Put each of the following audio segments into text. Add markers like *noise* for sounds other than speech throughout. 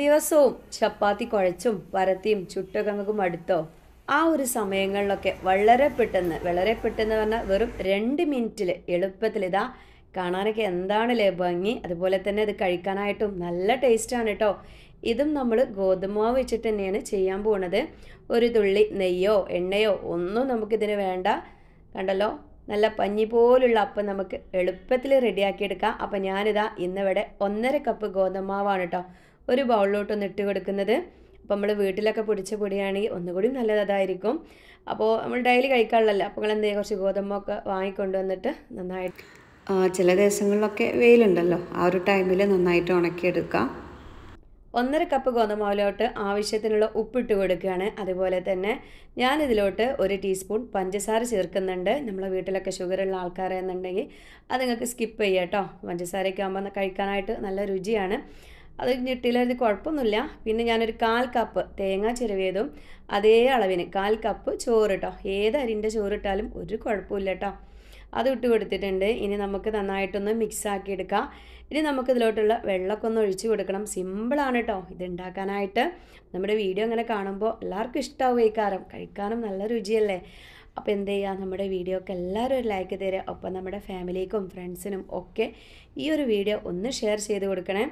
ദിവസവും ചപ്പാത്തി കുഴച്ചും പരത്തിയും ചുട്ടകങ്ങും അടുത്തോ ആ ഒരു സമയങ്ങളിലൊക്കെ വളരെ പെട്ടെന്ന് വളരെ പെട്ടെന്ന് പറഞ്ഞാൽ വെറും രണ്ട് മിനിറ്റിൽ എളുപ്പത്തിൽ ഇതാ കാണാനൊക്കെ എന്താണ് ഭംഗി അതുപോലെ തന്നെ ഇത് കഴിക്കാനായിട്ടും നല്ല ടേസ്റ്റാണ് കേട്ടോ ഇതും നമ്മൾ മാവ് വെച്ചിട്ട് തന്നെയാണ് ചെയ്യാൻ പോകുന്നത് ഒരു തുള്ളി നെയ്യോ എണ്ണയോ ഒന്നും നമുക്കിതിന് വേണ്ട കണ്ടല്ലോ നല്ല പഞ്ഞി പോലുള്ള അപ്പം നമുക്ക് എളുപ്പത്തിൽ റെഡിയാക്കിയെടുക്കാം അപ്പം ഞാനിതാ ഇന്നിവിടെ ഒന്നര കപ്പ് ഗോതമ്പ് മാവാണ് കേട്ടോ ഒരു ബൗളിലോട്ട് ഒന്ന് ഇട്ട് കൊടുക്കുന്നത് അപ്പോൾ നമ്മൾ വീട്ടിലൊക്കെ പൊടിച്ച പൊടിയാണെങ്കിൽ ഒന്നുകൂടി നല്ലതായിരിക്കും അപ്പോൾ നമ്മൾ ഡെയിലി കഴിക്കാനുള്ളല്ലോ അപ്പോൾ നിങ്ങൾ എന്തെങ്കിലും കുറച്ച് ഗോതമ്പൊക്കെ വാങ്ങിക്കൊണ്ട് വന്നിട്ട് നന്നായിട്ട് ചില ദിവസങ്ങളിലൊക്കെ വെയിലുണ്ടല്ലോ ആ ഒരു ടൈമിൽ നന്നായിട്ട് ഉണക്കിയെടുക്കാം ഒന്നര കപ്പ് ഗോതമ്പാവിലോട്ട് ആവശ്യത്തിനുള്ള ഉപ്പിട്ട് കൊടുക്കുകയാണ് അതുപോലെ തന്നെ ഞാനിതിലോട്ട് ഒരു ടീസ്പൂൺ പഞ്ചസാര ചേർക്കുന്നുണ്ട് നമ്മളെ വീട്ടിലൊക്കെ ഷുഗറുള്ള ആൾക്കാരെന്നുണ്ടെങ്കിൽ അത് നിങ്ങൾക്ക് സ്കിപ്പ് ചെയ്യാം കേട്ടോ പഞ്ചസാരയൊക്കെ ആകുമ്പോൾ കഴിക്കാനായിട്ട് നല്ല രുചിയാണ് അത് ഞെട്ടിയിലൊരു കുഴപ്പമൊന്നുമില്ല പിന്നെ ഞാനൊരു കാൽ കപ്പ് തേങ്ങ ചിരവിയതും അതേ അളവിന് കാൽ കപ്പ് ചോറ് കേട്ടോ ഏത് അരിൻ്റെ ഇട്ടാലും ഒരു കുഴപ്പമില്ല കേട്ടോ അത് ഇട്ട് കൊടുത്തിട്ടുണ്ട് ഇനി നമുക്ക് നന്നായിട്ടൊന്ന് മിക്സ് ആക്കി എടുക്കാം ഇനി നമുക്ക് ഇതിലോട്ടുള്ള വെള്ളമൊക്കെ ഒന്ന് ഒഴിച്ചു കൊടുക്കണം സിമ്പിളാണ് കേട്ടോ ഇത് ഉണ്ടാക്കാനായിട്ട് നമ്മുടെ വീഡിയോ അങ്ങനെ കാണുമ്പോൾ എല്ലാവർക്കും ഇഷ്ടമാവും ഈ കാരം കഴിക്കാനും നല്ല രുചിയല്ലേ അപ്പോൾ എന്ത് ചെയ്യുക നമ്മുടെ വീഡിയോക്ക് എല്ലാവരും ഒരു ലൈക്ക് തരിക ഒപ്പം നമ്മുടെ ഫാമിലിക്കും ഫ്രണ്ട്സിനും ഒക്കെ ഈ ഒരു വീഡിയോ ഒന്ന് ഷെയർ ചെയ്ത് കൊടുക്കണേ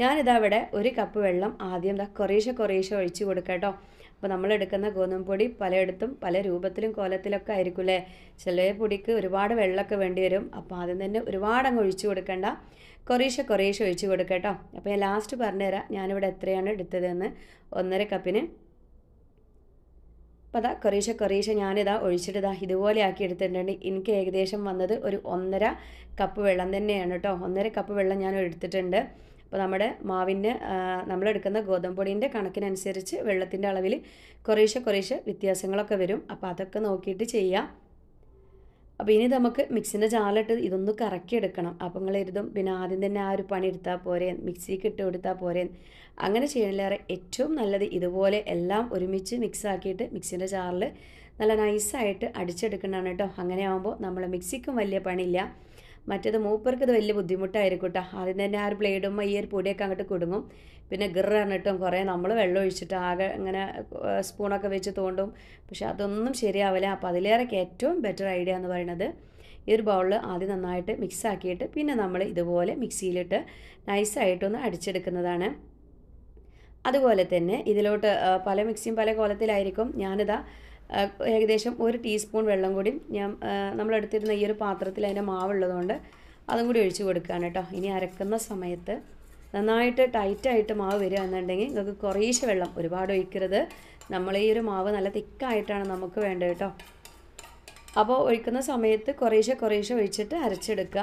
ഞാനിതവിടെ ഒരു കപ്പ് വെള്ളം ആദ്യം ദാ കുറേശ്ശെ കുറേശ്ശെ ഒഴിച്ച് കൊടുക്കട്ടോ അപ്പോൾ നമ്മളെടുക്കുന്ന ഗോതമ്പ് പൊടി പലയിടത്തും പല രൂപത്തിലും കോലത്തിലൊക്കെ ആയിരിക്കുമല്ലേ ചില പൊടിക്ക് ഒരുപാട് വെള്ളമൊക്കെ വേണ്ടി വരും അപ്പോൾ ആദ്യം തന്നെ ഒരുപാട് അങ്ങ് ഒഴിച്ചു കൊടുക്കണ്ട കുറേശ്ശെ കുറേശ്ശെ ഒഴിച്ചു കൊടുക്കട്ടോ അപ്പോൾ ഞാൻ ലാസ്റ്റ് പറഞ്ഞുതരാം ഞാനിവിടെ എത്രയാണ് എടുത്തതെന്ന് ഒന്നര കപ്പിന് അപ്പോൾ അതാ കുറേശ്ശെ കുറേശ്ശെ ഞാനിതാ ഒഴിച്ചിട്ട് ഇതുപോലെ ആക്കി എടുത്തിട്ടുണ്ട് എനിക്ക് ഏകദേശം വന്നത് ഒരു ഒന്നര കപ്പ് വെള്ളം തന്നെയാണ് കേട്ടോ ഒന്നര കപ്പ് വെള്ളം ഞാൻ എടുത്തിട്ടുണ്ട് അപ്പോൾ നമ്മുടെ മാവിന് നമ്മളെടുക്കുന്ന ഗോതമ്പൊടീൻ്റെ കണക്കിനനുസരിച്ച് വെള്ളത്തിൻ്റെ അളവിൽ കുറേശ്ശെ കുറേശ്ശെ വ്യത്യാസങ്ങളൊക്കെ വരും അപ്പോൾ അതൊക്കെ നോക്കിയിട്ട് ചെയ്യാം അപ്പോൾ ഇനി നമുക്ക് മിക്സിൻ്റെ ചാലിട്ട് ഇതൊന്ന് കറക്കിയെടുക്കണം അപ്പോൾ നിങ്ങൾ ഇരുതും പിന്നെ ആദ്യം തന്നെ ആ ഒരു പണി എടുത്താൽ പോരെ മിക്സിക്ക് ഇട്ട് കൊടുത്താൽ പോരെ അങ്ങനെ ചെയ്യണിലേറെ ഏറ്റവും നല്ലത് ഇതുപോലെ എല്ലാം ഒരുമിച്ച് മിക്സ് ആക്കിയിട്ട് മിക്സിൻ്റെ ജാറിൽ നല്ല നൈസായിട്ട് അടിച്ചെടുക്കണതാണ് കേട്ടോ അങ്ങനെ ആകുമ്പോൾ നമ്മൾ മിക്സിക്കും വലിയ പണിയില്ല മറ്റേത് മൂപ്പർക്ക് ഇത് വലിയ ബുദ്ധിമുട്ടായിരിക്കും കേട്ടോ ആദ്യം തന്നെ ആ ഒരു ബ്ലേഡും ഈ ഒരു പൊടിയൊക്കെ അങ്ങോട്ട് കുടുങ്ങും പിന്നെ ഗിറിട്ടും കുറേ നമ്മൾ വെള്ളം ഒഴിച്ചിട്ട് ആകെ ഇങ്ങനെ സ്പൂണൊക്കെ വെച്ച് തോണ്ടും പക്ഷെ അതൊന്നും ശരിയാവില്ല അപ്പോൾ അതിലേറെക്ക് ഏറ്റവും ബെറ്റർ ഐഡിയ എന്ന് പറയുന്നത് ഈ ഒരു ബൗളിൽ ആദ്യം നന്നായിട്ട് മിക്സ് ആക്കിയിട്ട് പിന്നെ നമ്മൾ ഇതുപോലെ മിക്സിയിലിട്ട് നൈസായിട്ടൊന്ന് അടിച്ചെടുക്കുന്നതാണ് അതുപോലെ തന്നെ ഇതിലോട്ട് പല മിക്സിയും പല കോലത്തിലായിരിക്കും ഞാനിതാ ഏകദേശം ഒരു ടീസ്പൂൺ വെള്ളം കൂടി ഞാൻ നമ്മളെടുത്തിരുന്ന ഈ ഒരു പാത്രത്തിൽ അതിൻ്റെ മാവുള്ളതുകൊണ്ട് അതും കൂടി ഒഴിച്ചു കൊടുക്കുകയാണ് കേട്ടോ ഇനി അരക്കുന്ന സമയത്ത് നന്നായിട്ട് ടൈറ്റായിട്ട് മാവ് വരിക എന്നുണ്ടെങ്കിൽ നിങ്ങൾക്ക് കുറേശ്ശെ വെള്ളം ഒരുപാട് ഒഴിക്കരുത് നമ്മൾ ഈ ഒരു മാവ് നല്ല തിക്കായിട്ടാണ് നമുക്ക് വേണ്ടത് കേട്ടോ അപ്പോൾ ഒഴിക്കുന്ന സമയത്ത് കുറേശ്ശെ കുറേശ്ശെ ഒഴിച്ചിട്ട് അരച്ചെടുക്കുക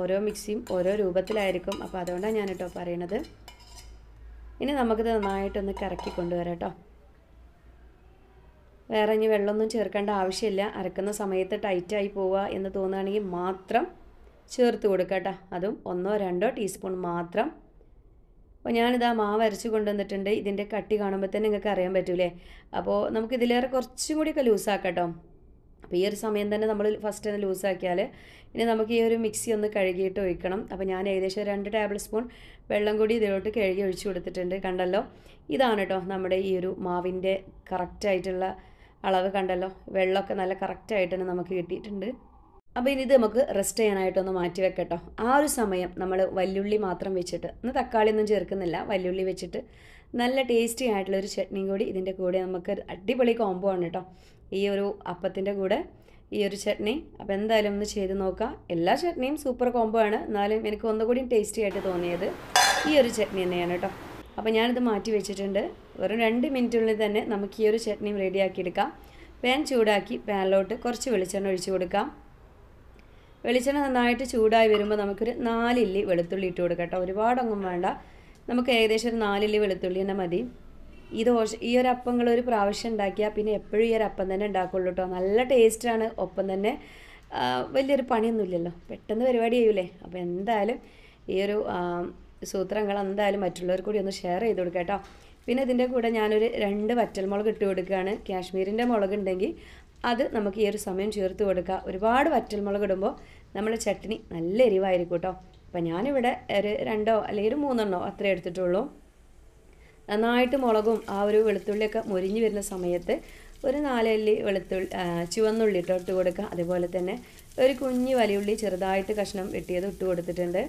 ഓരോ മിക്സിയും ഓരോ രൂപത്തിലായിരിക്കും അപ്പോൾ അതുകൊണ്ടാണ് ഞാൻ കേട്ടോ പറയണത് ഇനി നമുക്കിത് നന്നായിട്ടൊന്ന് കറക്കി കൊണ്ടുവരാം കേട്ടോ വേറെ ഇനി വെള്ളമൊന്നും ചേർക്കേണ്ട ആവശ്യമില്ല അരക്കുന്ന സമയത്ത് ടൈറ്റായി പോവുക എന്ന് തോന്നുകയാണെങ്കിൽ മാത്രം ചേർത്ത് കൊടുക്കട്ടെ അതും ഒന്നോ രണ്ടോ ടീസ്പൂൺ മാത്രം അപ്പോൾ ഞാനിതാ മാവ് അരച്ച് കൊണ്ടുവന്നിട്ടുണ്ട് ഇതിൻ്റെ കട്ടി കാണുമ്പോൾ തന്നെ നിങ്ങൾക്ക് അറിയാൻ പറ്റൂലേ അപ്പോൾ നമുക്ക് ഇതിലേറെ കുറച്ചും കൂടിയൊക്കെ ലൂസാക്കട്ടോ അപ്പോൾ ഈ ഒരു സമയം തന്നെ നമ്മൾ ഫസ്റ്റ് തന്നെ ലൂസാക്കിയാൽ ഇനി നമുക്ക് ഈ ഒരു മിക്സി ഒന്ന് കഴുകിയിട്ട് ഒഴിക്കണം അപ്പോൾ ഞാൻ ഏകദേശം രണ്ട് ടേബിൾ സ്പൂൺ വെള്ളം കൂടി ഇതിലോട്ട് കഴുകി ഒഴിച്ചു കൊടുത്തിട്ടുണ്ട് കണ്ടല്ലോ ഇതാണ് കേട്ടോ നമ്മുടെ ഈ ഒരു മാവിൻ്റെ കറക്റ്റായിട്ടുള്ള അളവ് കണ്ടല്ലോ വെള്ളമൊക്കെ നല്ല കറക്റ്റായിട്ട് തന്നെ നമുക്ക് കിട്ടിയിട്ടുണ്ട് അപ്പോൾ ഇനി ഇത് നമുക്ക് റെസ്റ്റ് ചെയ്യാനായിട്ടൊന്ന് മാറ്റി വെക്കട്ടോ ആ ഒരു സമയം നമ്മൾ വല്യുള്ളി മാത്രം വെച്ചിട്ട് ഇന്ന് തക്കാളി ഒന്നും ചേർക്കുന്നില്ല വല്യുള്ളി വെച്ചിട്ട് നല്ല ടേസ്റ്റി ആയിട്ടുള്ള ഒരു കൂടി ഇതിൻ്റെ കൂടെ നമുക്ക് അടിപൊളി കോംബോ ആണ് കേട്ടോ ഈ ഒരു അപ്പത്തിൻ്റെ കൂടെ ഈ ഒരു ചട്നി അപ്പോൾ എന്തായാലും ഒന്ന് ചെയ്ത് നോക്കാം എല്ലാ ചട്നിയും സൂപ്പർ കോംബോ ആണ് എന്നാലും എനിക്ക് ഒന്നുകൂടി ടേസ്റ്റി ആയിട്ട് തോന്നിയത് ഈ ഒരു ചട്നി തന്നെയാണ് കേട്ടോ അപ്പോൾ ഞാനിത് മാറ്റി വെച്ചിട്ടുണ്ട് വെറും രണ്ട് മിനിറ്റിനുള്ളിൽ തന്നെ നമുക്ക് ഈ ഒരു ചട്നിയും റെഡിയാക്കിയെടുക്കാം പാൻ ചൂടാക്കി പാനിലോട്ട് കുറച്ച് വെളിച്ചെണ്ണ ഒഴിച്ചു കൊടുക്കാം വെളിച്ചെണ്ണ നന്നായിട്ട് ചൂടായി വരുമ്പോൾ നമുക്കൊരു നാലില്ലി വെളുത്തുള്ളി ഇട്ട് കൊടുക്കാം കേട്ടോ ഒരുപാടൊന്നും വേണ്ട നമുക്ക് ഏകദേശം ഒരു നാലില്ലി വെളുത്തുള്ളി തന്നെ മതി ഈ ദോശ ഈ ഒരു അപ്പങ്ങൾ ഒരു പ്രാവശ്യം ഉണ്ടാക്കിയാൽ പിന്നെ എപ്പോഴും ഈ ഒരു അപ്പം തന്നെ ഉണ്ടാക്കുള്ളൂ കേട്ടോ നല്ല ടേസ്റ്റാണ് ഒപ്പം തന്നെ വലിയൊരു പണിയൊന്നുമില്ലല്ലോ പെട്ടെന്ന് പരിപാടി ചെയ്യൂലേ അപ്പോൾ എന്തായാലും ഈ ഒരു സൂത്രങ്ങൾ എന്തായാലും മറ്റുള്ളവർ കൂടി ഒന്ന് ഷെയർ ചെയ്ത് കൊടുക്കുക കേട്ടോ പിന്നെ ഇതിൻ്റെ കൂടെ ഞാനൊരു രണ്ട് വറ്റൽമുളക് ഇട്ട് കൊടുക്കുകയാണ് കാശ്മീരിൻ്റെ മുളക് ഉണ്ടെങ്കിൽ അത് നമുക്ക് ഈ ഒരു സമയം ചേർത്ത് കൊടുക്കുക ഒരുപാട് വറ്റൽമുളക് ഇടുമ്പോൾ നമ്മുടെ ചട്ടിനി നല്ല എരിവായിരിക്കും കേട്ടോ അപ്പം ഞാനിവിടെ ഒരു രണ്ടോ അല്ലെങ്കിൽ ഒരു മൂന്നെണ്ണോ അത്രേ എടുത്തിട്ടുള്ളൂ നന്നായിട്ട് മുളകും ആ ഒരു വെളുത്തുള്ളിയൊക്കെ മുരിഞ്ഞു വരുന്ന സമയത്ത് ഒരു നാലല്ലി വെളുത്തുള്ളി ചുവന്നുള്ളി ഇട്ട് കൊടുക്കുക അതുപോലെ തന്നെ ഒരു കുഞ്ഞ് വലിയുള്ളി ചെറുതായിട്ട് കഷ്ണം വെട്ടിയത് ഇട്ട് കൊടുത്തിട്ടുണ്ട്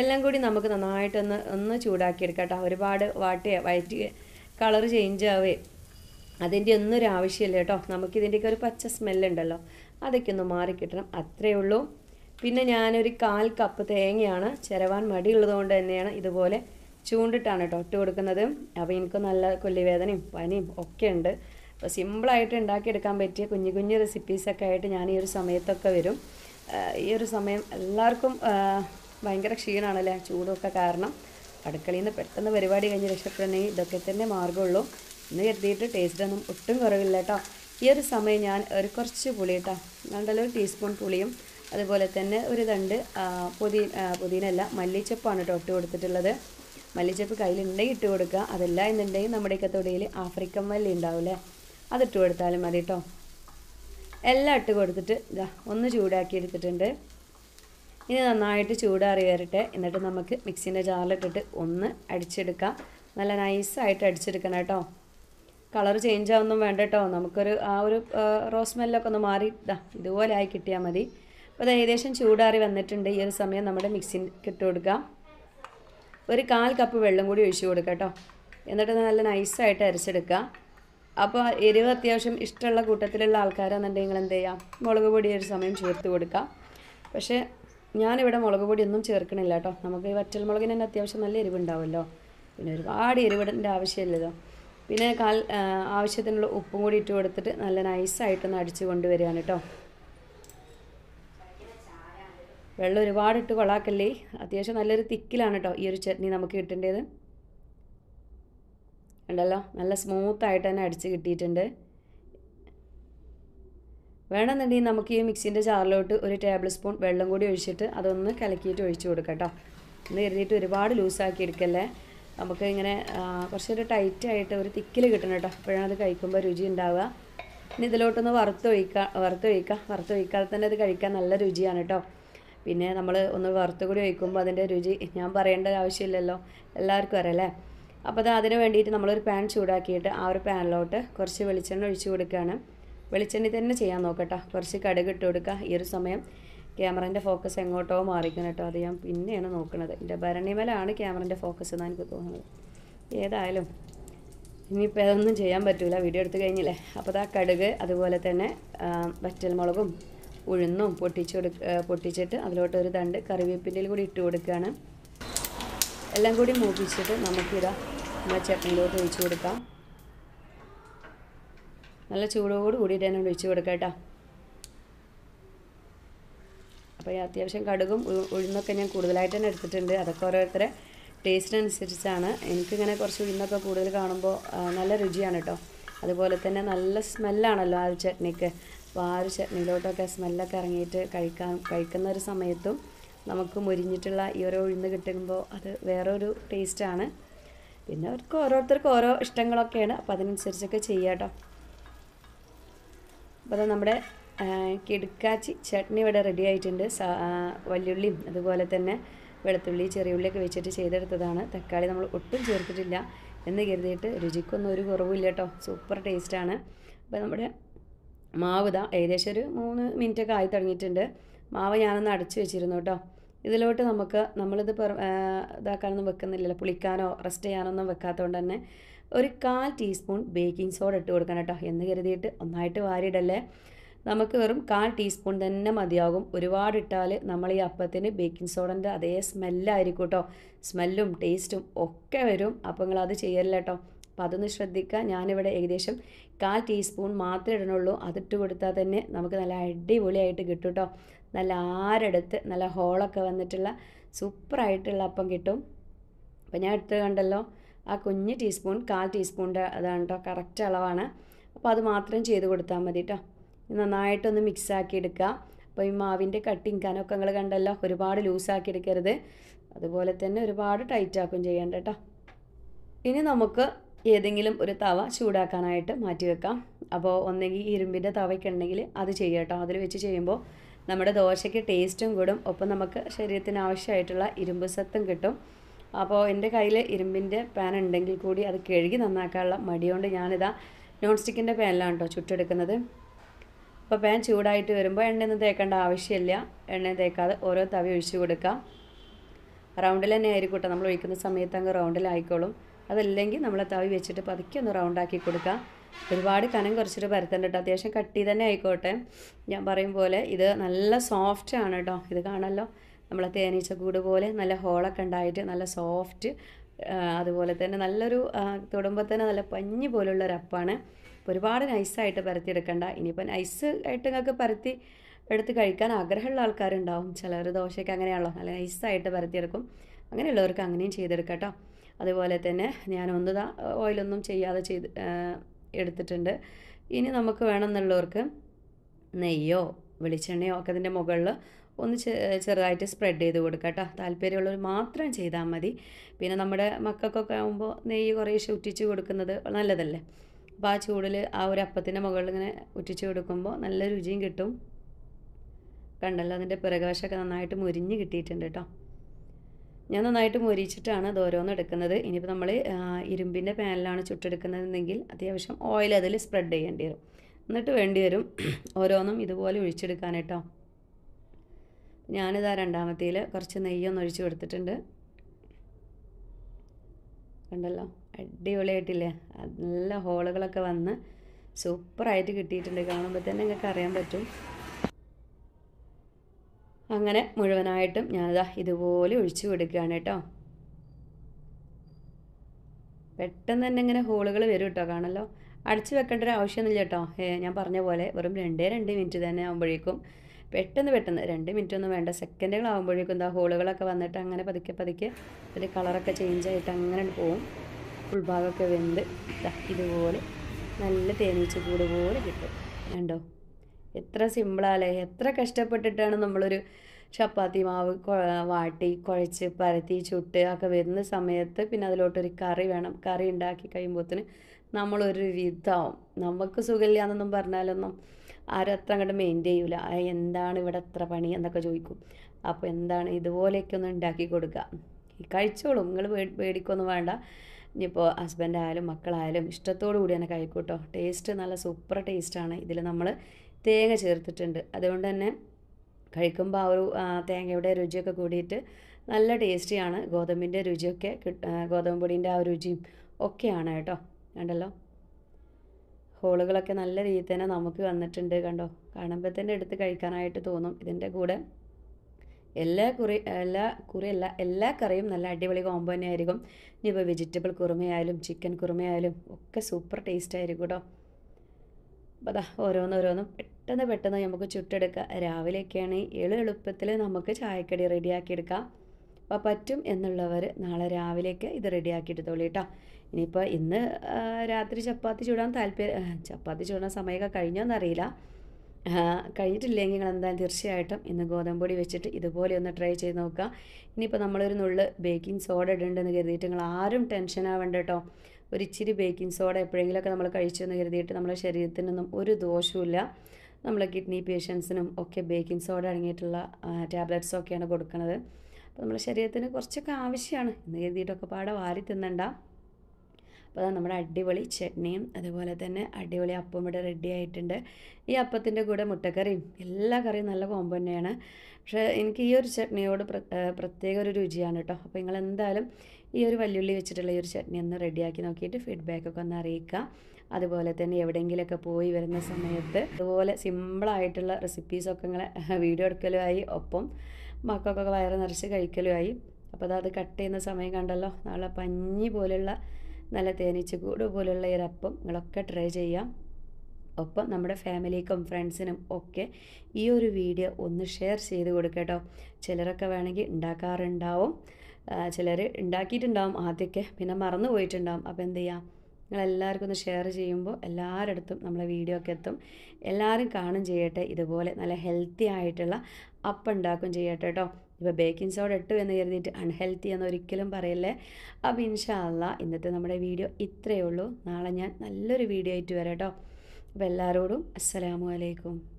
എല്ലാം കൂടി നമുക്ക് നന്നായിട്ടൊന്ന് ഒന്ന് ചൂടാക്കിയെടുക്കാം കേട്ടോ ഒരുപാട് വാട്ടിയ വയറ്റി കളർ ചേഞ്ച് ആവേ അതിൻ്റെ ഒന്നും ഒരു ആവശ്യമില്ല കേട്ടോ നമുക്കിതിൻ്റെയൊക്കെ ഒരു പച്ച സ്മെല്ലുണ്ടല്ലോ അതൊക്കെ ഒന്ന് മാറിക്കിട്ടണം അത്രയേ ഉള്ളൂ പിന്നെ ഞാനൊരു കാൽ കപ്പ് തേങ്ങയാണ് ചിരവാൻ മടിയുള്ളത് കൊണ്ട് തന്നെയാണ് ഇതുപോലെ ചൂണ്ടിട്ടാണ് കേട്ടോ ഇട്ട് കൊടുക്കുന്നത് അപ്പോൾ എനിക്ക് നല്ല കൊല്ലിവേദനയും പനിയും ഒക്കെ ഉണ്ട് അപ്പോൾ സിമ്പിളായിട്ട് ഉണ്ടാക്കിയെടുക്കാൻ പറ്റിയ കുഞ്ഞു കുഞ്ഞു റെസിപ്പീസൊക്കെ ആയിട്ട് ഞാൻ ഈ ഒരു സമയത്തൊക്കെ വരും ഈ ഒരു സമയം എല്ലാവർക്കും ഭയങ്കര ക്ഷീണമാണല്ലേ ചൂടൊക്കെ കാരണം അടുക്കളയിൽ നിന്ന് പെട്ടെന്ന് പരിപാടി കഴിഞ്ഞ് രക്ഷപ്പെടണമെങ്കിൽ ഇതൊക്കെ തന്നെ മാർഗമുള്ളൂ ഇന്ന് കരുതിയിട്ട് ഒന്നും ഒട്ടും കുറവില്ല കേട്ടോ ഈ ഒരു സമയം ഞാൻ ഒരു കുറച്ച് പുളി കേട്ടോ കണ്ടല്ലോ ഒരു ടീസ്പൂൺ പുളിയും അതുപോലെ തന്നെ ഒരു രണ്ട് പുതി പുതിനല്ല മല്ലിച്ചപ്പാണ് കേട്ടോ ഇട്ട് കൊടുത്തിട്ടുള്ളത് മല്ലിച്ചപ്പ് കയ്യിലുണ്ടെങ്കിൽ ഇട്ട് കൊടുക്കുക അതല്ല എന്നുണ്ടെങ്കിൽ നമ്മുടെയൊക്കെ തൊടിയിൽ ആഫ്രിക്കൻ മല്ലി ഉണ്ടാവില്ലേ അതിട്ട് കൊടുത്താലും മതി കേട്ടോ എല്ലാം ഇട്ട് കൊടുത്തിട്ട് ഒന്ന് ചൂടാക്കി എടുത്തിട്ടുണ്ട് ഇനി നന്നായിട്ട് ചൂടാറി വരട്ടെ എന്നിട്ട് നമുക്ക് മിക്സിൻ്റെ ജാറിലിട്ടിട്ട് ഒന്ന് അടിച്ചെടുക്കാം നല്ല നൈസായിട്ട് അടിച്ചെടുക്കണം കേട്ടോ കളർ ചേഞ്ച് ആവുന്നതും വേണ്ട കേട്ടോ നമുക്കൊരു ആ ഒരു റോസ് മെല്ലൊക്കെ ഒന്ന് മാറി ഇതാ ഇതുപോലെ ആയി കിട്ടിയാൽ മതി അപ്പോൾ അത് ഏകദേശം ചൂടാറി വന്നിട്ടുണ്ട് ഈ ഒരു സമയം നമ്മുടെ മിക്സിക്ക് ഇട്ട് കൊടുക്കാം ഒരു കാൽ കപ്പ് വെള്ളം കൂടി ഒഴിച്ചു കൊടുക്കുക കേട്ടോ എന്നിട്ട് നല്ല നൈസായിട്ട് അരച്ചെടുക്കുക അപ്പോൾ എരിവ് അത്യാവശ്യം ഇഷ്ടമുള്ള കൂട്ടത്തിലുള്ള ആൾക്കാരാണെന്നുണ്ടെങ്കിൽ നിങ്ങൾ എന്ത് ചെയ്യാം മുളക് പൊടി ഒരു സമയം ചേർത്ത് കൊടുക്കുക പക്ഷേ ഞാനിവിടെ മുളക് പൊടിയൊന്നും ചേർക്കണില്ല കേട്ടോ നമുക്ക് ഈ വറ്റൽ മുളകിന് തന്നെ അത്യാവശ്യം നല്ല എരിവുണ്ടാവുമല്ലോ പിന്നെ ഒരുപാട് എരിവിടേണ്ട ആവശ്യമില്ലല്ലോ പിന്നെ കാൽ ആവശ്യത്തിനുള്ള ഉപ്പും കൂടി ഇട്ട് കൊടുത്തിട്ട് നല്ല നൈസായിട്ടൊന്ന് അടിച്ച് കൊണ്ടുവരികയാണ് കേട്ടോ വെള്ളം ഒരുപാട് ഇട്ട് കൊളാക്കല്ലേ അത്യാവശ്യം നല്ലൊരു തിക്കിലാണ് കേട്ടോ ഈ ഒരു ചട്നി നമുക്ക് കിട്ടേണ്ടത് ഉണ്ടല്ലോ നല്ല സ്മൂത്തായിട്ട് തന്നെ അടിച്ച് കിട്ടിയിട്ടുണ്ട് വേണമെന്നുണ്ടെങ്കിൽ നമുക്ക് ഈ മിക്സിൻ്റെ ചാറിലോട്ട് ഒരു ടേബിൾ സ്പൂൺ വെള്ളം കൂടി ഒഴിച്ചിട്ട് അതൊന്ന് കലക്കിയിട്ട് ഒഴിച്ചു കൊടുക്കാം കേട്ടോ എന്ന് ഒരുപാട് ലൂസാക്കി എടുക്കല്ലേ നമുക്ക് ഇങ്ങനെ കുറച്ചൊരു ടൈറ്റായിട്ട് ഒരു തിക്കിൽ കിട്ടണം കേട്ടോ അപ്പോഴാണ് അത് കഴിക്കുമ്പോൾ രുചി ഉണ്ടാവുക ഇനി ഇതിലോട്ടൊന്ന് വറുത്തൊഴിക്കുക വറുത്തൊഴിക്കുക വറുത്തൊഴിക്കാതെ തന്നെ അത് കഴിക്കാൻ നല്ല രുചിയാണ് കേട്ടോ പിന്നെ നമ്മൾ ഒന്ന് വറുത്ത് കൂടി ഒഴിക്കുമ്പോൾ അതിൻ്റെ രുചി ഞാൻ പറയേണ്ട ആവശ്യമില്ലല്ലോ എല്ലാവർക്കും അറിയല്ലേ അപ്പോൾ അത് അതിന് വേണ്ടിയിട്ട് നമ്മളൊരു പാൻ ചൂടാക്കിയിട്ട് ആ ഒരു പാനിലോട്ട് കുറച്ച് വെളിച്ചെണ്ണ ഒഴിച്ചു കൊടുക്കുകയാണ് വെളിച്ചെണ്ണി തന്നെ ചെയ്യാൻ നോക്കട്ടോ കുറച്ച് കടുക് ഇട്ട് കൊടുക്കുക ഈ ഒരു സമയം ക്യാമറേൻ്റെ ഫോക്കസ് എങ്ങോട്ടോ മാറിക്കണം കേട്ടോ അത് ഞാൻ പിന്നെയാണ് നോക്കുന്നത് എൻ്റെ ഭരണിമലാണ് ക്യാമറേൻ്റെ ഫോക്കസ് എന്നാണ് എനിക്ക് തോന്നുന്നത് ഏതായാലും ഇനിയിപ്പോൾ അതൊന്നും ചെയ്യാൻ പറ്റില്ല വീഡിയോ എടുത്തു കഴിഞ്ഞില്ലേ അപ്പോൾ ആ കടുക് അതുപോലെ തന്നെ മുളകും ഉഴുന്നും പൊട്ടിച്ച് കൊടു പൊട്ടിച്ചിട്ട് അതിലോട്ട് ഒരു തണ്ട് കറിവേപ്പിൻ്റെ കൂടി ഇട്ട് കൊടുക്കുകയാണ് എല്ലാം കൂടി മൂപ്പിച്ചിട്ട് നമുക്കിതാ നമ്മുടെ ചട്ടനിലോട്ട് ഒഴിച്ചു കൊടുക്കാം നല്ല ചൂടോട് കൂടിയിട്ട് തന്നെ ഒഴിച്ച് കൊടുക്കാം കേട്ടോ അപ്പോൾ അത്യാവശ്യം കടുകും ഉഴുന്നൊക്കെ ഞാൻ കൂടുതലായിട്ട് തന്നെ എടുത്തിട്ടുണ്ട് അതൊക്കെ ഓരോരുത്തരെ ടേസ്റ്റിനനുസരിച്ചാണ് എനിക്കിങ്ങനെ കുറച്ച് ഉഴുന്നൊക്കെ കൂടുതൽ കാണുമ്പോൾ നല്ല രുചിയാണ് കേട്ടോ അതുപോലെ തന്നെ നല്ല സ്മെല്ലാണല്ലോ ആ ഒരു ചട്നിക്ക് അപ്പോൾ ആ ഒരു ചട്നിയിലോട്ടൊക്കെ സ്മെല്ലൊക്കെ ഇറങ്ങിയിട്ട് കഴിക്കാൻ കഴിക്കുന്ന ഒരു സമയത്തും നമുക്ക് മുരിഞ്ഞിട്ടുള്ള ഈ ഒരു ഉഴുന്ന് കിട്ടുമ്പോൾ അത് വേറൊരു ടേസ്റ്റാണ് പിന്നെ അവർക്ക് ഓരോരുത്തർക്കും ഓരോ ഇഷ്ടങ്ങളൊക്കെയാണ് അപ്പോൾ അതിനനുസരിച്ചൊക്കെ ചെയ്യാം കേട്ടോ അപ്പോൾ നമ്മുടെ കിടുക്കാച്ചി ചട്നി ഇവിടെ റെഡി ആയിട്ടുണ്ട് വല്യുള്ളിയും അതുപോലെ തന്നെ വെളുത്തുള്ളി ചെറിയുള്ളിയൊക്കെ വെച്ചിട്ട് ചെയ്തെടുത്തതാണ് തക്കാളി നമ്മൾ ഒട്ടും ചേർത്തിട്ടില്ല എന്ന് കരുതിയിട്ട് രുചിക്കൊന്നും ഒരു ഇല്ല കേട്ടോ സൂപ്പർ ടേസ്റ്റാണ് അപ്പോൾ നമ്മുടെ മാവ് ഇതാ ഏകദേശം ഒരു മൂന്ന് മിനിറ്റൊക്കെ ആയി തുടങ്ങിയിട്ടുണ്ട് മാവ് ഞാനൊന്ന് അടച്ചു വെച്ചിരുന്നു കേട്ടോ ഇതിലോട്ട് നമുക്ക് നമ്മളിത് ഇതാക്കാനൊന്നും വെക്കുന്നില്ലല്ലോ പുളിക്കാനോ റെസ്റ്റ് ചെയ്യാനൊന്നും വെക്കാത്തതുകൊണ്ട് തന്നെ ഒരു കാൽ ടീസ്പൂൺ ബേക്കിംഗ് സോഡ ഇട്ട് കൊടുക്കണം കേട്ടോ എന്ന് കരുതിയിട്ട് ഒന്നായിട്ട് വാരിയിടല്ലേ നമുക്ക് വെറും കാൽ ടീസ്പൂൺ തന്നെ മതിയാകും ഒരുപാട് ഇട്ടാൽ നമ്മൾ ഈ അപ്പത്തിന് ബേക്കിംഗ് സോഡൻ്റെ അതേ സ്മെല്ലായിരിക്കും കേട്ടോ സ്മെല്ലും ടേസ്റ്റും ഒക്കെ വരും അപ്പോൾ നിങ്ങൾ അത് ചെയ്യല്ല കേട്ടോ അപ്പോൾ അതൊന്ന് ശ്രദ്ധിക്കുക ഞാനിവിടെ ഏകദേശം കാൽ ടീസ്പൂൺ മാത്രമേ ഇടണുള്ളൂ അതിട്ട് കൊടുത്താൽ തന്നെ നമുക്ക് നല്ല അടിപൊളിയായിട്ട് കിട്ടും കേട്ടോ നല്ല ആരെടുത്ത് നല്ല ഹോളൊക്കെ വന്നിട്ടുള്ള സൂപ്പറായിട്ടുള്ള അപ്പം കിട്ടും അപ്പോൾ ഞാൻ എടുത്ത് കണ്ടല്ലോ ആ കുഞ്ഞ് ടീസ്പൂൺ കാൽ ടീസ്പൂണിൻ്റെ അതാണ് കേട്ടോ കറക്റ്റ് അളവാണ് അപ്പോൾ അത് മാത്രം ചെയ്ത് കൊടുത്താൽ മതി കേട്ടോ നന്നായിട്ടൊന്ന് മിക്സാക്കി എടുക്കുക അപ്പോൾ ഈ മാവിൻ്റെ കട്ടിങ് കനമൊക്കെ നിങ്ങൾ കണ്ടല്ലോ ഒരുപാട് ലൂസാക്കി എടുക്കരുത് അതുപോലെ തന്നെ ഒരുപാട് ടൈറ്റാക്കും ചെയ്യേണ്ട കേട്ടോ ഇനി നമുക്ക് ഏതെങ്കിലും ഒരു തവ ചൂടാക്കാനായിട്ട് മാറ്റി വെക്കാം അപ്പോൾ ഒന്നെങ്കിൽ ഇരുമ്പിൻ്റെ തവയ്ക്ക് ഉണ്ടെങ്കിൽ അത് ചെയ്യാം കേട്ടോ അതിൽ വെച്ച് ചെയ്യുമ്പോൾ നമ്മുടെ ദോശയ്ക്ക് ടേസ്റ്റും കൂടും ഒപ്പം നമുക്ക് ശരീരത്തിന് ആവശ്യമായിട്ടുള്ള ഇരുമ്പ് സത്തും കിട്ടും അപ്പോൾ എൻ്റെ കയ്യിൽ ഇരുമ്പിൻ്റെ പാൻ ഉണ്ടെങ്കിൽ കൂടി അത് കഴുകി നന്നാക്കാനുള്ള മടിയോണ്ട് ഞാനിതാ നോൺ സ്റ്റിക്കിൻ്റെ പാനിലാണ് കേട്ടോ ചുട്ടെടുക്കുന്നത് അപ്പോൾ പാൻ ചൂടായിട്ട് വരുമ്പോൾ എണ്ണയൊന്നും തേക്കേണ്ട ആവശ്യമില്ല എണ്ണ തേക്കാതെ ഓരോ തവി ഒഴിച്ചു കൊടുക്കാം റൗണ്ടിൽ തന്നെ ആയിരിക്കട്ടെ നമ്മൾ ഒഴിക്കുന്ന സമയത്ത് അങ്ങ് റൗണ്ടിലായിക്കോളും അതല്ലെങ്കിൽ നമ്മൾ തവി വെച്ചിട്ട് പതുക്കെ ഒന്ന് റൗണ്ടാക്കി കൊടുക്കാം ഒരുപാട് കനം കുറച്ചിട്ട് പരത്തണ്ട കേട്ടോ അത്യാവശ്യം കട്ടി തന്നെ ആയിക്കോട്ടെ ഞാൻ പറയും പോലെ ഇത് നല്ല സോഫ്റ്റ് ആണ് കേട്ടോ ഇത് കാണല്ലോ നമ്മളെ തേനീച്ചക്കൂട് പോലെ നല്ല ഹോളൊക്കെ ഉണ്ടായിട്ട് നല്ല സോഫ്റ്റ് അതുപോലെ തന്നെ നല്ലൊരു തൊടുമ്പോൾ തന്നെ നല്ല പഞ്ഞി പോലുള്ള ഒരു അപ്പാണ് അപ്പോൾ ഒരുപാട് നൈസായിട്ട് പരത്തിയെടുക്കണ്ട ഇനിയിപ്പോൾ നൈസ് ആയിട്ട് നിങ്ങൾക്ക് പരത്തി എടുത്ത് കഴിക്കാൻ ആഗ്രഹമുള്ള ആൾക്കാരുണ്ടാവും ചിലർ ദോശയ്ക്ക് അങ്ങനെയാണല്ലോ നല്ല നൈസായിട്ട് പരത്തിയെടുക്കും അങ്ങനെയുള്ളവർക്ക് അങ്ങനെയും ചെയ്തെടുക്കാം അതുപോലെ തന്നെ ഞാൻ ഞാനൊന്നും ഓയിലൊന്നും ചെയ്യാതെ ചെയ്ത് എടുത്തിട്ടുണ്ട് ഇനി നമുക്ക് വേണമെന്നുള്ളവർക്ക് നെയ്യോ വെളിച്ചെണ്ണയോ ഒക്കെ അതിൻ്റെ മുകളിൽ ഒന്ന് ചെറുതായിട്ട് സ്പ്രെഡ് ചെയ്ത് കൊടുക്കുക കേട്ടോ താല്പര്യമുള്ളവർ മാത്രം ചെയ്താൽ മതി പിന്നെ നമ്മുടെ മക്കൾക്കൊക്കെ ആകുമ്പോൾ നെയ്യ് കുറേശ്ശെ ഉറ്റിച്ച് കൊടുക്കുന്നത് നല്ലതല്ലേ അപ്പോൾ ആ ചൂടിൽ ആ ഒരു അപ്പത്തിൻ്റെ മുകളിൽ ഇങ്ങനെ ഉറ്റിച്ച് കൊടുക്കുമ്പോൾ നല്ല രുചിയും കിട്ടും കണ്ടല്ലോ അതിൻ്റെ പിറകവശമൊക്കെ നന്നായിട്ട് മുരിഞ്ഞ് കിട്ടിയിട്ടുണ്ട് കേട്ടോ ഞാൻ നന്നായിട്ട് മുരിച്ചിട്ടാണ് ഇത് ഓരോന്ന് എടുക്കുന്നത് ഇനിയിപ്പോൾ നമ്മൾ ഇരുമ്പിൻ്റെ പാനിലാണ് ചുട്ടെടുക്കുന്നതെങ്കിൽ അത്യാവശ്യം ഓയിൽ അതിൽ സ്പ്രെഡ് ചെയ്യേണ്ടി വരും എന്നിട്ട് വേണ്ടി വരും ഓരോന്നും ഇതുപോലെ ഒഴിച്ചെടുക്കാൻ ഞാനിതാ രണ്ടാമത്തേൽ കുറച്ച് നെയ്യൊന്ന് ഒഴിച്ച് കൊടുത്തിട്ടുണ്ട് കണ്ടല്ലോ അടിപൊളിയായിട്ടില്ലേ നല്ല ഹോളുകളൊക്കെ വന്ന് സൂപ്പറായിട്ട് കിട്ടിയിട്ടുണ്ട് കാണുമ്പോൾ തന്നെ നിങ്ങൾക്ക് അറിയാൻ പറ്റും അങ്ങനെ മുഴുവനായിട്ടും ഞാനിതാ ഇതുപോലെ ഒഴിച്ചു കൊടുക്കുകയാണ് കേട്ടോ പെട്ടെന്ന് തന്നെ ഇങ്ങനെ ഹോളുകൾ വരും കേട്ടോ കാണല്ലോ അടച്ചു വെക്കേണ്ട ഒരു ആവശ്യമൊന്നുമില്ല കേട്ടോ ഞാൻ പറഞ്ഞ പോലെ വെറും രണ്ടേ രണ്ട് മിനിറ്റ് തന്നെ ആകുമ്പോഴേക്കും പെട്ടെന്ന് പെട്ടെന്ന് രണ്ട് മിനിറ്റ് ഒന്നും വേണ്ട സെക്കൻഡുകളാകുമ്പോഴേക്കും എന്താ ഹോളുകളൊക്കെ വന്നിട്ട് അങ്ങനെ പതുക്കെ പതുക്കെ അതിൽ കളറൊക്കെ ചേഞ്ച് ആയിട്ട് അങ്ങനെ പോവും ഉൾഭാഗമൊക്കെ വെന്ത് ഇതുപോലെ നല്ല തേനീച്ച കൂട് പോലെ കിട്ടും കണ്ടോ എത്ര സിമ്പിളാലേ എത്ര കഷ്ടപ്പെട്ടിട്ടാണ് നമ്മളൊരു ചപ്പാത്തി മാവ് വാട്ടി കുഴച്ച് പരത്തി ചുട്ട് ഒക്കെ വരുന്ന സമയത്ത് പിന്നെ അതിലോട്ടൊരു കറി വേണം കറി ഉണ്ടാക്കി കഴിയുമ്പോഴത്തേന് നമ്മളൊരു വിധമാവും നമുക്ക് സുഖമില്ലാന്നൊന്നും പറഞ്ഞാലൊന്നും ആരും അത്ര അങ്ങോട്ട് മെയിൻറ്റെയിൻ ചെയ്യൂല എന്താണ് ഇവിടെ അത്ര പണി എന്നൊക്കെ ചോദിക്കും അപ്പോൾ എന്താണ് ഇതുപോലെയൊക്കെ ഒന്ന് ഉണ്ടാക്കി കൊടുക്കുക കഴിച്ചോളും നിങ്ങൾ പേടിക്കൊന്നും വേണ്ട ഇനിയിപ്പോൾ ഹസ്ബൻഡായാലും മക്കളായാലും ഇഷ്ടത്തോടു കൂടി തന്നെ കഴിക്കൂട്ടോ ടേസ്റ്റ് നല്ല സൂപ്പർ ടേസ്റ്റാണ് ഇതിൽ നമ്മൾ തേങ്ങ ചേർത്തിട്ടുണ്ട് അതുകൊണ്ട് തന്നെ കഴിക്കുമ്പോൾ ആ ഒരു തേങ്ങയുടെ രുചിയൊക്കെ കൂടിയിട്ട് നല്ല ടേസ്റ്റിയാണ് ഗോതമ്പിൻ്റെ രുചിയൊക്കെ ഗോതമ്പ് പൊടീൻ്റെ ആ രുചിയും ഒക്കെയാണ് കേട്ടോ കണ്ടല്ലോ ഹോളുകളൊക്കെ നല്ല രീതിയിൽ തന്നെ നമുക്ക് വന്നിട്ടുണ്ട് കണ്ടോ കാണുമ്പോൾ തന്നെ എടുത്ത് കഴിക്കാനായിട്ട് തോന്നും ഇതിൻ്റെ കൂടെ എല്ലാ കുറി എല്ലാ കുറി അല്ല എല്ലാ കറിയും നല്ല അടിപൊളി കോംബോ തന്നെ ആയിരിക്കും ഇനിയിപ്പോൾ വെജിറ്റബിൾ കുറുമയായാലും ചിക്കൻ കുറുമയായാലും ഒക്കെ സൂപ്പർ ടേസ്റ്റ് ആയിരിക്കും കേട്ടോ അപ്പോൾ അതാ ഓരോന്നോരോന്നും പെട്ടെന്ന് പെട്ടെന്ന് നമുക്ക് ചുട്ടെടുക്കുക രാവിലെയൊക്കെയാണ് എളുപ്പത്തിൽ നമുക്ക് ചായക്കടി റെഡിയാക്കിയെടുക്കാം അപ്പോൾ പറ്റും എന്നുള്ളവർ നാളെ രാവിലേക്ക് ഇത് റെഡിയാക്കി എടുത്തോളൂ കേട്ടോ ഇനിയിപ്പോൾ ഇന്ന് രാത്രി ചപ്പാത്തി ചൂടാൻ താല്പര്യം ചപ്പാത്തി ചൂടാൻ സമയമൊക്കെ എന്നറിയില്ല കഴിഞ്ഞിട്ടില്ലെങ്കിൽ നിങ്ങൾ എന്തായാലും തീർച്ചയായിട്ടും ഇന്ന് ഗോതമ്പൊടി വെച്ചിട്ട് ഇതുപോലെ ഒന്ന് ട്രൈ ചെയ്ത് നോക്കുക ഇനിയിപ്പോൾ നമ്മളൊരു നുള്ള് ബേക്കിംഗ് സോഡ ഇടുന്നുണ്ടെന്ന് കരുതിയിട്ട് നിങ്ങൾ ആരും ടെൻഷൻ ആവേണ്ട കേട്ടോ ഒരു ഇച്ചിരി ബേക്കിംഗ് സോഡ എപ്പോഴെങ്കിലുമൊക്കെ നമ്മൾ കഴിച്ചെന്ന് കരുതിയിട്ട് നമ്മുടെ ശരീരത്തിനൊന്നും ഒരു ദോഷവുമില്ല നമ്മളെ കിഡ്നി പേഷ്യൻസിനും ഒക്കെ ബേക്കിംഗ് സോഡ അടങ്ങിയിട്ടുള്ള ടാബ്ലറ്റ്സൊക്കെയാണ് കൊടുക്കുന്നത് അപ്പോൾ നമ്മുടെ ശരീരത്തിന് കുറച്ചൊക്കെ ആവശ്യമാണ് എന്ന് കരുതിയിട്ടൊക്കെ പാടെ വാരി തിന്നണ്ട അപ്പോൾ അതാണ് നമ്മുടെ അടിപൊളി ചട്നിയും അതുപോലെ തന്നെ അടിപൊളി അപ്പം ഇവിടെ റെഡി ആയിട്ടുണ്ട് ഈ അപ്പത്തിൻ്റെ കൂടെ മുട്ടക്കറിയും എല്ലാ കറിയും നല്ല കോമ്പോ തന്നെയാണ് പക്ഷേ എനിക്ക് ഈ ഒരു ചട്നിയോട് പ്രത്യേക ഒരു രുചിയാണ് കേട്ടോ അപ്പോൾ നിങ്ങൾ എന്തായാലും ഈ ഒരു വല്യുള്ളി വെച്ചിട്ടുള്ള ഈ ഒരു ചട്നി ഒന്ന് റെഡിയാക്കി നോക്കിയിട്ട് ഫീഡ്ബാക്കൊക്കെ ഒന്ന് അറിയിക്കുക അതുപോലെ തന്നെ എവിടെയെങ്കിലുമൊക്കെ പോയി വരുന്ന സമയത്ത് അതുപോലെ സിമ്പിളായിട്ടുള്ള റെസിപ്പീസൊക്കെ നിങ്ങളെ *laughs* വീഡിയോ എടുക്കലുമായി ഒപ്പം മക്കൾക്കൊക്കെ വയറ് നിറച്ച് കഴിക്കലുമായി അപ്പോൾ അത് കട്ട് ചെയ്യുന്ന സമയം കണ്ടല്ലോ നാളെ പഞ്ഞി പോലുള്ള നല്ല തേനീച്ചക്കൂട് പോലുള്ള ഈ അപ്പം നിങ്ങളൊക്കെ ട്രൈ ചെയ്യാം ഒപ്പം നമ്മുടെ ഫാമിലിക്കും ഫ്രണ്ട്സിനും ഒക്കെ ഈ ഒരു വീഡിയോ ഒന്ന് ഷെയർ ചെയ്ത് കൊടുക്കട്ടോ ചിലരൊക്കെ വേണമെങ്കിൽ ഉണ്ടാക്കാറുണ്ടാവും ചിലർ ഉണ്ടാക്കിയിട്ടുണ്ടാവും ആദ്യമൊക്കെ പിന്നെ മറന്നു പോയിട്ടുണ്ടാവും അപ്പോൾ എന്ത് ചെയ്യാം നിങ്ങളെല്ലാവർക്കും ഒന്ന് ഷെയർ ചെയ്യുമ്പോൾ അടുത്തും നമ്മളെ വീഡിയോ ഒക്കെ എത്തും എല്ലാവരും കാണും ചെയ്യട്ടെ ഇതുപോലെ നല്ല ഹെൽത്തി ആയിട്ടുള്ള അപ്പ് ഉണ്ടാക്കും ചെയ്യട്ടെ കേട്ടോ ഇപ്പോൾ ബേക്കിംഗ് സോഡ ഇട്ടു എന്ന് കരുതിയിട്ട് അൺഹെൽത്തി എന്ന് ഒരിക്കലും പറയല്ലേ അപ്പോൾ ഇൻഷാല്ല ഇന്നത്തെ നമ്മുടെ വീഡിയോ ഇത്രയേ ഉള്ളൂ നാളെ ഞാൻ നല്ലൊരു വീഡിയോ ആയിട്ട് വരാം കേട്ടോ അപ്പോൾ എല്ലാവരോടും അസ്സലാമു അലൈക്കും